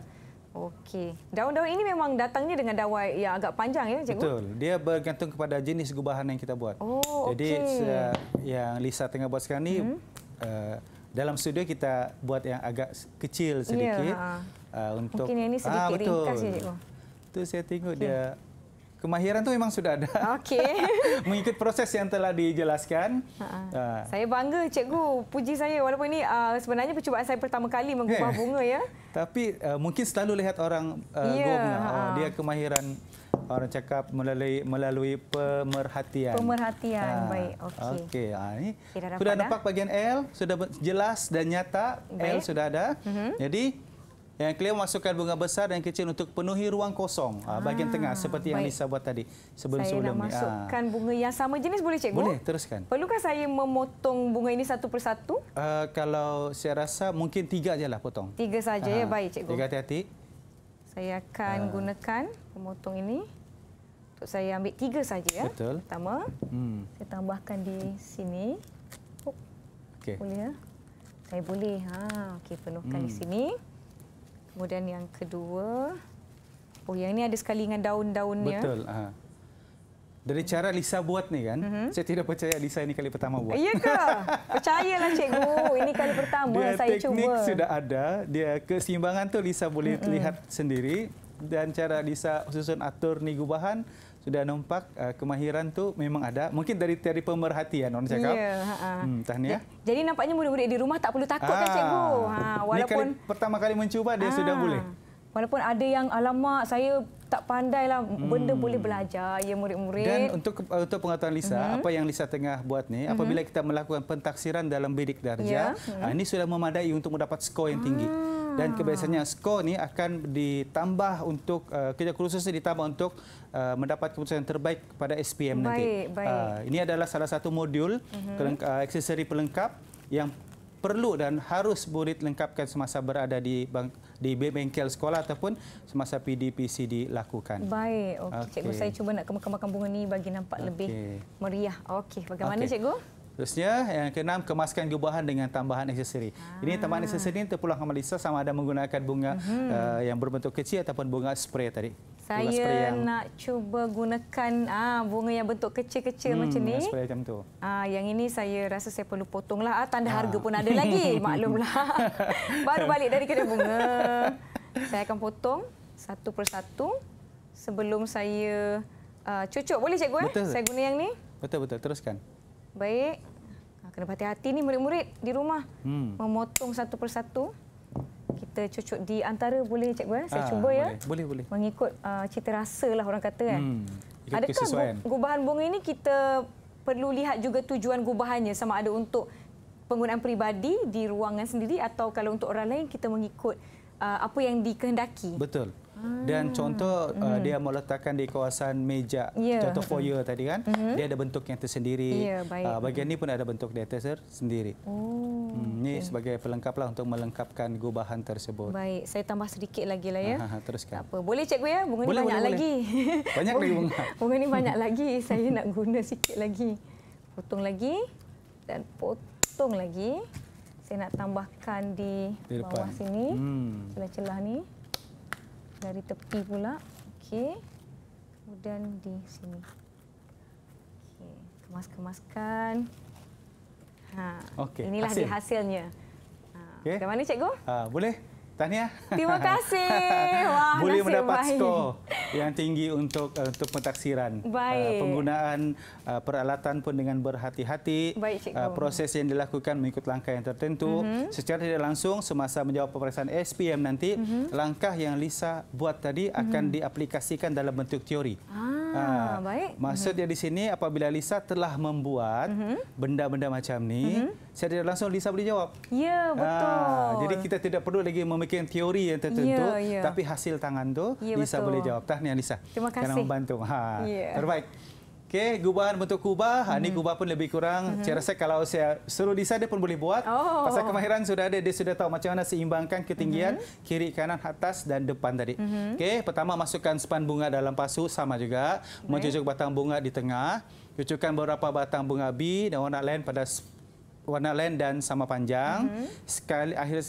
Okey. Daun-daun ini memang datangnya dengan dawai yang agak panjang ya, cikgu? Betul. Dia bergantung kepada jenis gubahan yang kita buat. Oh, Jadi okay. uh, yang Lisa tengah buat sekarang ni hmm. uh, dalam studio kita buat yang agak kecil ya, sedikit. Ya. Uh, untuk Mungkin yang ini sedikit ah, betul. ringkas ya, cikgu. Itu saya tengok okay. dia kemahiran tu memang sudah ada. Okey. Mengikut proses yang telah dijelaskan. Uh. Saya bangga cikgu puji saya walaupun ini uh, sebenarnya percubaan saya pertama kali mengubah hey. Eh. bunga ya. Tapi uh, mungkin selalu lihat orang uh, yeah. Ya, ya. bunga oh, dia kemahiran orang cakap melalui melalui pemerhatian. Pemerhatian ha. baik. Okey. Okey. Ha, ini sudah dapat nampak dah. bagian L sudah jelas dan nyata. Baik. L sudah ada. Mm -hmm. Jadi yang kelima, masukkan bunga besar dan kecil untuk penuhi ruang kosong ah, bahagian ah, tengah seperti yang baik. Lisa buat tadi sebelum-sebelum ni. Saya nak ah. masukkan ah. bunga yang sama jenis boleh, Cikgu? Boleh, teruskan. Perlukah saya memotong bunga ini satu persatu? Uh, kalau saya rasa mungkin tiga lah potong. Tiga saja ya, ah. ya, baik, Cikgu. Tiga hati-hati. Saya akan uh. gunakan pemotong ini untuk saya ambil tiga saja. Ya. Betul. Pertama, hmm. saya tambahkan di sini. Oh, okay. Boleh ya? Saya boleh. Ha, okay, penuhkan hmm. di sini. Kemudian yang kedua. Oh, yang ini ada sekali dengan daun-daunnya. Betul. Ha. Dari cara Lisa buat ni kan, mm-hmm. saya tidak percaya Lisa ini kali pertama buat. Ya ke? Percayalah cikgu, ini kali pertama dia saya cuba. Dia Teknik sudah ada, dia keseimbangan tu Lisa boleh mm-hmm. lihat sendiri dan cara Lisa susun atur ni gubahan sudah nampak uh, kemahiran tu memang ada. Mungkin dari teori pemerhatian orang cakap. Ya, hmm, tahniah. Ya, jadi nampaknya murid-murid di rumah tak perlu takut Aa, kan ah. cikgu. Ha, walaupun kali, pertama kali mencuba dia Aa, ah. sudah boleh. Walaupun ada yang alamak saya tak pandailah hmm. benda hmm. boleh belajar ya murid-murid. Dan untuk uh, untuk pengetahuan Lisa, mm -hmm. apa yang Lisa tengah buat ni, mm -hmm. apabila kita melakukan pentaksiran dalam bidik darjah, yeah. Ya. mm -hmm. ini sudah memadai untuk mendapat skor yang tinggi. Hmm. Dan ah. kebiasaannya skor ni akan ditambah untuk uh, kerja kursus ini ditambah untuk uh, mendapat keputusan yang terbaik pada SPM baik, nanti. Baik. Uh, ini adalah salah satu modul uh-huh. uh, aksesori pelengkap yang perlu dan harus murid lengkapkan semasa berada di bank, di bengkel sekolah ataupun semasa PDPC dilakukan. Baik, okey okay. cikgu saya cuba nak kemakan bunga ni bagi nampak okay. lebih meriah. Okey, bagaimana okay. cikgu? Terusnya, yang keenam, kemaskan gubahan dengan tambahan aksesori. Ah. Ini tambahan ah. aksesori ini terpulang ke Malaysia sama ada menggunakan bunga mm -hmm. uh, yang berbentuk kecil ataupun bunga spray tadi. Saya yang... nak cuba gunakan ah, bunga yang bentuk kecil-kecil hmm, macam ni. Spray macam tu. Ah, yang ini saya rasa saya perlu potonglah. Ah, tanda ah. harga pun ada lagi, maklumlah. Baru balik dari kedai bunga. saya akan potong satu persatu sebelum saya uh, cucuk. Boleh cikgu? Eh? Betul. Saya guna yang ni. Betul-betul, teruskan. Baik. Ah, kena berhati-hati ni murid-murid di rumah. Hmm. Memotong satu persatu. Kita cucuk di antara boleh cikgu eh? Saya ha, cuba boleh. ya. Boleh, boleh. Mengikut uh, cita rasa lah orang kata kan. Hmm. Adakah bu- gubahan bunga ini kita perlu lihat juga tujuan gubahannya sama ada untuk penggunaan peribadi di ruangan sendiri atau kalau untuk orang lain kita mengikut uh, apa yang dikehendaki. Betul. Dan ah. contoh mm -hmm. uh, dia meletakkan di kawasan meja, yeah. contoh foyer mm -hmm. tadi kan, mm -hmm. dia ada bentuk yang tersendiri. Yeah, ya, uh, bagian ini pun ada bentuk dia tersendiri. Oh, hmm, ini okay. sebagai pelengkaplah untuk melengkapkan gubahan tersebut. Baik, saya tambah sedikit lagi lah ya. Uh teruskan. Apa. Boleh cikgu ya, bunga ini banyak boleh, lagi. Boleh. Banyak lagi bunga. Bunga ini banyak lagi, saya nak guna sikit lagi. Potong lagi dan potong lagi. Saya nak tambahkan di, di bawah sini, hmm. celah-celah hmm. ni dari tepi pula okey kemudian di sini okey kemas-kemaskan ha okay, inilah hasil. dia hasilnya ha okay. macam mana cikgu ha boleh Tahniah. Ya. Terima kasih. Wah, Boleh mendapat baik. skor yang tinggi untuk eh, untuk pentaksiran. Eh, baik. Uh, penggunaan uh, peralatan pun dengan berhati-hati. Baik, Cikgu. Uh, proses yang dilakukan mengikut langkah yang tertentu. Mm -hmm. Secara tidak langsung, semasa menjawab peperiksaan SPM nanti, mm -hmm. langkah yang Lisa buat tadi akan mm -hmm. diaplikasikan dalam bentuk teori. Ah. Ha, baik. Maksud uh -huh. Hmm. dia di sini apabila Lisa telah membuat hmm. benda-benda uh -huh. macam ni, uh hmm. -huh. saya tidak langsung Lisa boleh jawab. Ya, ah, betul. Ha, jadi kita tidak perlu lagi memikirkan teori yang tertentu, ya, ya. tapi hasil tangan tu ya, Lisa betul. boleh jawab. Tahniah Lisa. Terima kasih. Kerana membantu. Ha, ya. Terbaik. Okey, gubahan bentuk kubah. Ini ha, hmm. gubah pun lebih kurang. Hmm. Saya rasa kalau saya suruh di sana pun boleh buat. Oh. Pasal kemahiran sudah ada, dia sudah tahu macam mana seimbangkan ketinggian hmm. kiri, kanan, atas dan depan tadi. Hmm. Okey, pertama masukkan span bunga dalam pasu, sama juga. Okay. Menjujuk batang bunga di tengah. Cucukkan beberapa batang bunga bi dan warna lain pada warna lain dan sama panjang. Hmm. Sekali akhir,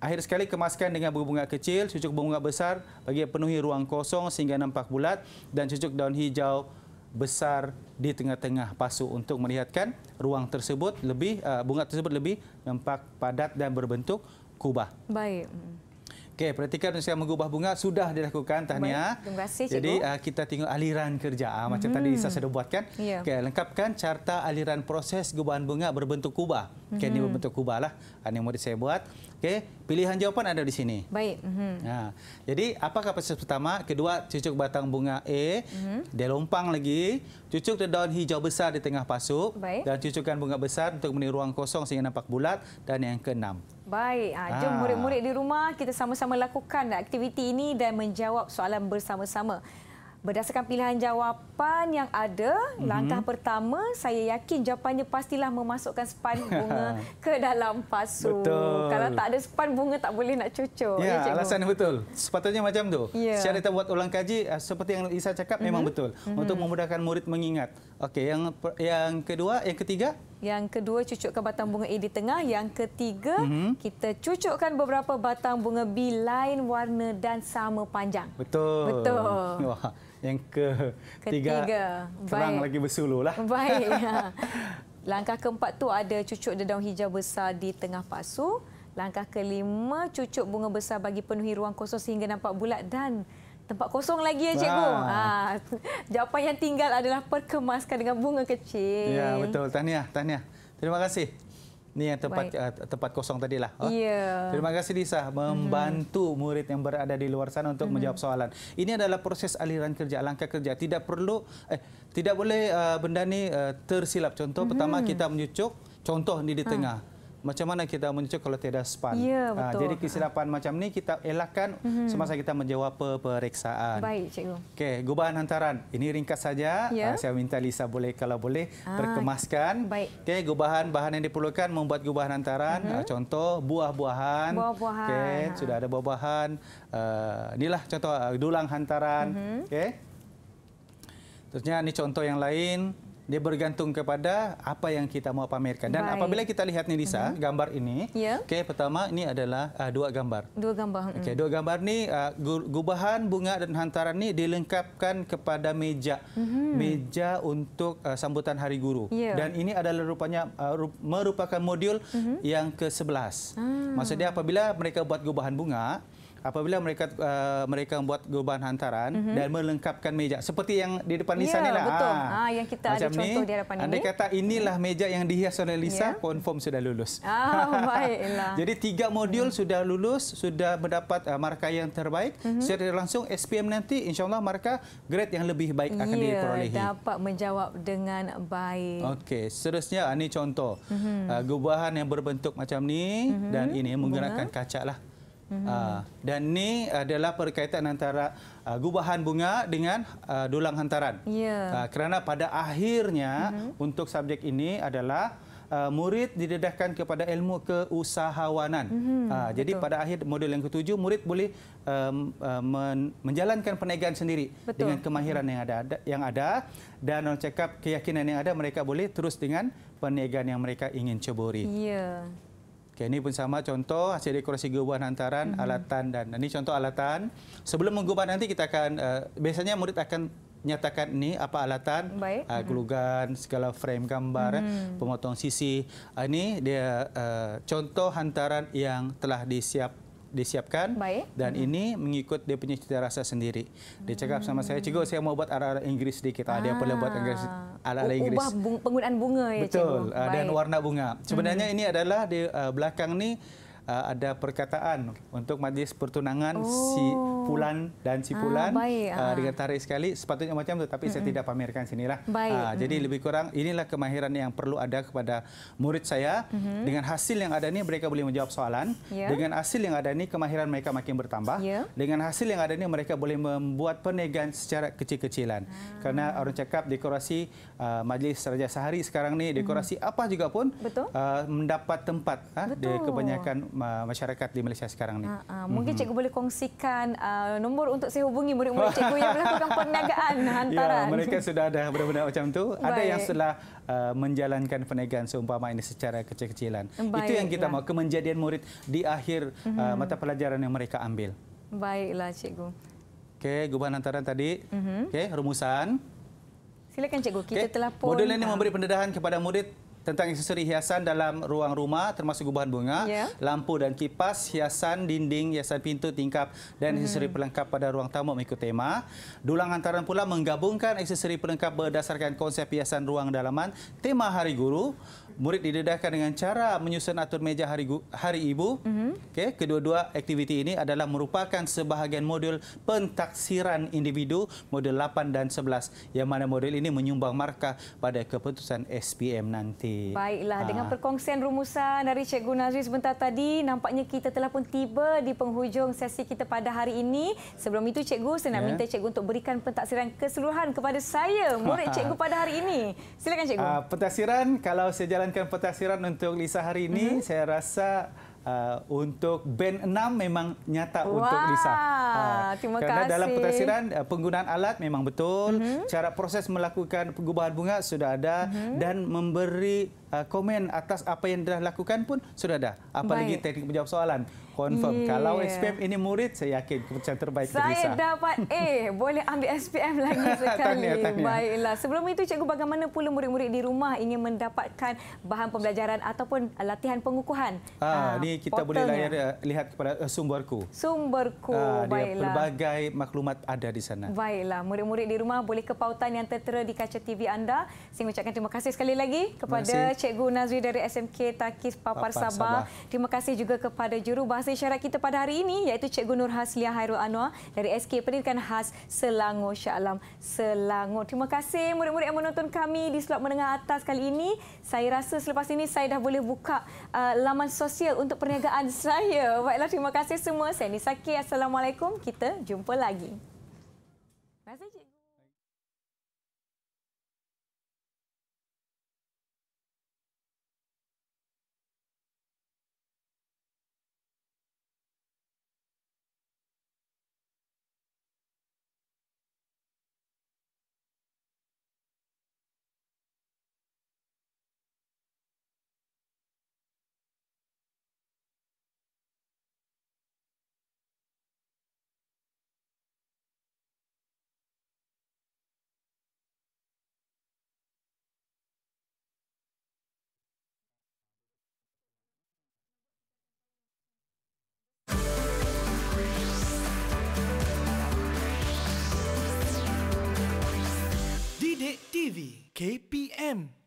akhir sekali kemaskan dengan bunga-bunga kecil. Cucuk bunga besar bagi penuhi ruang kosong sehingga nampak bulat. Dan cucuk daun hijau besar di tengah-tengah pasu untuk melihatkan ruang tersebut lebih uh, bunga tersebut lebih nampak padat dan berbentuk kubah. Baik. Okey, praktikal penyelesaian mengubah bunga sudah dilakukan. Tahniah. Terima kasih, Cikgu. Jadi, uh, kita tengok aliran kerja. Uh, macam hmm. tadi Isa sudah buat, kan? Ya. Okey, lengkapkan carta aliran proses gubahan bunga berbentuk kubah. Hmm. Okey, ini hmm. berbentuk kubah lah. Ah, ini yang saya buat. Okey, pilihan jawapan ada di sini. Baik. Hmm. Ha. Jadi, apakah proses pertama? Kedua, cucuk batang bunga A. Hmm. Dia lompang lagi. Cucuk daun hijau besar di tengah pasuk. Baik. Dan cucukkan bunga besar untuk menirui ruang kosong sehingga nampak bulat. Dan yang keenam. Baik, ha, jom ah. murid-murid di rumah kita sama-sama lakukan aktiviti ini dan menjawab soalan bersama-sama. Berdasarkan pilihan jawapan yang ada, mm-hmm. langkah pertama saya yakin jawapannya pastilah memasukkan span bunga ke dalam pasu. Betul. Kalau tak ada span bunga tak boleh nak cucuk. Ya, ya alasan betul. Sepatutnya macam tu. Yeah. Secara kita buat ulang kaji ah, seperti yang Isa cakap mm-hmm. memang mhm. betul mm-hmm. untuk memudahkan murid mengingat. Okey, yang yang kedua, yang ketiga yang kedua, cucukkan batang bunga A di tengah. Yang ketiga, mm -hmm. kita cucukkan beberapa batang bunga B lain warna dan sama panjang. Betul. Betul. Wah. Yang ketiga, ketiga. terang Baik. lagi bersuluh. Lah. Baik. Langkah keempat tu ada cucuk dedaun hijau besar di tengah pasu. Langkah kelima, cucuk bunga besar bagi penuhi ruang kosong sehingga nampak bulat dan tempat kosong lagi ya cikgu. Ah. Ha, jawapan yang tinggal adalah perkemaskan dengan bunga kecil. Ya betul. Tahniah, tahniah. Terima kasih. Ini yang tempat uh, tempat kosong tadi lah. Oh. Ah. Yeah. Terima kasih Lisa membantu mm. murid yang berada di luar sana untuk mm. menjawab soalan. Ini adalah proses aliran kerja, langkah kerja. Tidak perlu eh tidak boleh uh, benda ni uh, tersilap. Contoh mm. pertama kita menyucuk contoh ni di ha. tengah macam mana kita muncul kalau tidak span. Ya, ah, betul. jadi ah. kesilapan ha. macam ni kita elakkan mm -hmm. semasa kita menjawab periksaan. Baik, cikgu. Okey, gubahan hantaran. Ini ringkas saja. Ya. Uh, saya minta Lisa boleh kalau boleh ha. perkemaskan. Baik. Okey, gubahan bahan yang diperlukan membuat gubahan hantaran. Mm -hmm. uh, contoh buah-buahan. Buah-buahan. Okey, ha. sudah ada buah-buahan. Uh, inilah contoh uh, dulang hantaran. Mm -hmm. Okey. Terusnya ini contoh yang lain dia bergantung kepada apa yang kita mau pamerkan. Dan Baik. apabila kita lihat ni Lisa, uh mhm. -huh. gambar ini. Yeah. Okey, pertama ini adalah uh, dua gambar. Dua gambar. Hmm. Okey, mhm. dua gambar ni uh, gubahan bunga dan hantaran ni dilengkapkan kepada meja. Uh mhm. -huh. Meja untuk uh, sambutan Hari Guru. Yeah. Dan ini adalah rupanya uh, merupakan modul uh -huh. yang ke-11. Ah. Maksudnya apabila mereka buat gubahan bunga, apabila mereka uh, mereka membuat gerban hantaran mm-hmm. dan melengkapkan meja seperti yang di depan Lisa ya, ni lah. Ya betul. Ha. ha yang kita Macam ada ni, contoh di hadapan ini. Anda kata inilah mhm. meja yang dihias oleh Lisa ya. confirm sudah lulus. Ah baiklah. Jadi tiga modul hmm. sudah lulus, sudah mendapat uh, markah yang terbaik. Mm-hmm. Secara langsung SPM nanti insyaallah markah grade yang lebih baik akan ya, diperolehi. Ya dapat menjawab dengan baik. Okey, seterusnya ini ah, contoh. Mm-hmm. Uh, gubahan yang berbentuk macam ni mm-hmm. dan ini menggunakan kaca lah Mhm. Ah, dan ini adalah perkaitan antara uh, gubahan bunga dengan uh, dulang hantaran. Yeah. Ya. Uh, kerana pada akhirnya mm-hmm. untuk subjek ini adalah uh, murid didedahkan kepada ilmu keusahawanan. Mm-hmm. Uh, jadi pada akhir modul yang ketujuh murid boleh um, uh, menjalankan perniagaan sendiri Betul. dengan kemahiran mm-hmm. yang ada yang ada dan orang cakap keyakinan yang ada mereka boleh terus dengan perniagaan yang mereka ingin ceburi. Yeah. Okay, ini pun sama contoh hasil dekorasi gerbuan hantaran mm -hmm. alatan dan ini contoh alatan. Sebelum menggubah nanti kita akan uh, biasanya murid akan nyatakan ini apa alatan, Baik. Uh, ah, mhm. gelugan, segala frame gambar, mm -hmm. pemotong sisi. Uh, ini dia uh, contoh hantaran yang telah disiap disiapkan Baik. dan hmm. ini mengikut dia punya cita rasa sendiri. Dia cakap sama saya, mm. "Cikgu, saya mau buat ala-ala Inggeris sedikit." Ah, dia perlu buat Inggeris ala-ala ah. Inggeris. Ubah bung, penggunaan bunga ya, Betul. Cikgu. Betul. Ah, dan warna bunga. Sebenarnya hmm. ini adalah di ah, belakang ni uh, ada perkataan untuk majlis pertunangan oh. si Pulan dan ah, Cipulan ah, uh, dengan tarik sekali sepatutnya macam tu tapi mm -hmm. saya tidak pamerkan sinilah. Baik. Uh, jadi mm -hmm. lebih kurang inilah kemahiran yang perlu ada kepada murid saya mm -hmm. dengan hasil yang ada ni mereka boleh menjawab soalan. Yeah. Dengan hasil yang ada ni kemahiran mereka makin bertambah. Yeah. Dengan hasil yang ada ni mereka boleh membuat perniagaan secara kecil-kecilan. Ah. Karena orang cakap dekorasi uh, majlis raja sehari sekarang ni dekorasi mm -hmm. apa juga pun Uh, mendapat tempat uh, di kebanyakan uh, masyarakat di Malaysia sekarang ni. Ah, ah. Mungkin mm -hmm. cikgu boleh kongsikan uh, Uh, nombor untuk saya hubungi murid-murid cikgu yang melakukan perniagaan ya, hantaran. Ya, mereka sudah ada benar-benar macam tu. Baik. Ada yang setelah uh, menjalankan perniagaan seumpama ini secara kecil-kecilan. Itu yang kita mahu, kemenjadian murid di akhir uh, mhm. mata pelajaran yang mereka ambil. Baiklah cikgu. Okey, gubahan hantaran tadi. Mm -hmm. Okey, rumusan. Silakan cikgu, kita okay. telah pun... Modul ini memberi pendedahan kepada murid tentang aksesori hiasan dalam ruang rumah termasuk gubahan bunga, yeah. lampu dan kipas, hiasan dinding, hiasan pintu, tingkap dan aksesori hmm. pelengkap pada ruang tamu mengikut tema. Dulang hantaran pula menggabungkan aksesori pelengkap berdasarkan konsep hiasan ruang dalaman, tema hari guru, murid didedahkan dengan cara menyusun atur meja hari, hari ibu. Mm -hmm. okay, Kedua-dua aktiviti ini adalah merupakan sebahagian modul pentaksiran individu modul 8 dan 11 yang mana modul ini menyumbang markah pada keputusan SPM nanti. Baiklah, ha. dengan perkongsian rumusan dari Cikgu Nazri sebentar tadi, nampaknya kita telah pun tiba di penghujung sesi kita pada hari ini. Sebelum itu, Cikgu, saya nak yeah. minta Cikgu untuk berikan pentaksiran keseluruhan kepada saya, murid ha. Cikgu pada hari ini. Silakan, Cikgu. Uh, pentaksiran, kalau sejarah menjalankan pentasiran untuk Lisa hari ini, mm-hmm. saya rasa uh, untuk band 6 memang nyata wow. untuk Lisa. Uh, Terima kasih. Karena dalam pentasiran uh, penggunaan alat memang betul, mm-hmm. cara proses melakukan pengubahan bunga sudah ada mm-hmm. dan memberi uh, komen atas apa yang dah lakukan pun sudah ada. Apalagi Baik. teknik menjawab soalan. Confirm. Yeah. Kalau SPM ini murid, saya yakin keputusan terbaik saya terpisah. Saya dapat A. Boleh ambil SPM lagi sekali. tahniah, tahniah. Baiklah. Sebelum itu, cikgu bagaimana pula murid-murid di rumah ingin mendapatkan bahan pembelajaran ataupun latihan pengukuhan? Ah, ini ah, uh, kita boleh layar, uh, eh, lihat kepada uh, sumberku. Sumberku. Uh, dia Baiklah. Pelbagai maklumat ada di sana. Baiklah. Murid-murid di rumah boleh ke pautan yang tertera di kaca TV anda. Saya ucapkan terima kasih sekali lagi kepada Cikgu Nazri dari SMK Takis Papar, Papar Sabah. Sabah. Terima kasih juga kepada juru bahasa bahasa isyarat kita pada hari ini iaitu Cikgu Nur Haslia Hairul Anwar dari SK Pendidikan Khas Selangor Sya'alam Selangor. Terima kasih murid-murid yang menonton kami di slot menengah atas kali ini. Saya rasa selepas ini saya dah boleh buka uh, laman sosial untuk perniagaan saya. Baiklah terima kasih semua. Saya Nisa Assalamualaikum. Kita jumpa lagi. Cedek TV KPM